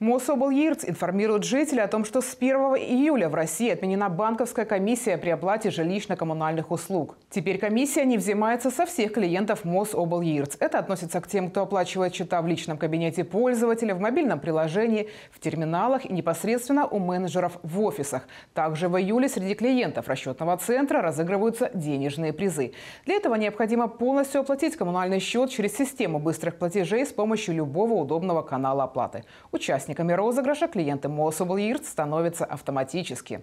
Мособльирц информирует жителей о том, что с 1 июля в России отменена банковская комиссия при оплате жилищно-коммунальных услуг. Теперь комиссия не взимается со всех клиентов Мособльирц. Это относится к тем, кто оплачивает счета в личном кабинете пользователя, в мобильном приложении, в терминалах и непосредственно у менеджеров в офисах. Также в июле среди клиентов расчетного центра разыгрываются денежные призы. Для этого необходимо полностью оплатить коммунальный счет через систему быстрых платежей с помощью любого удобного канала оплаты. Участие Участниками розыгрыша клиенты Mossable Yirts становятся автоматически.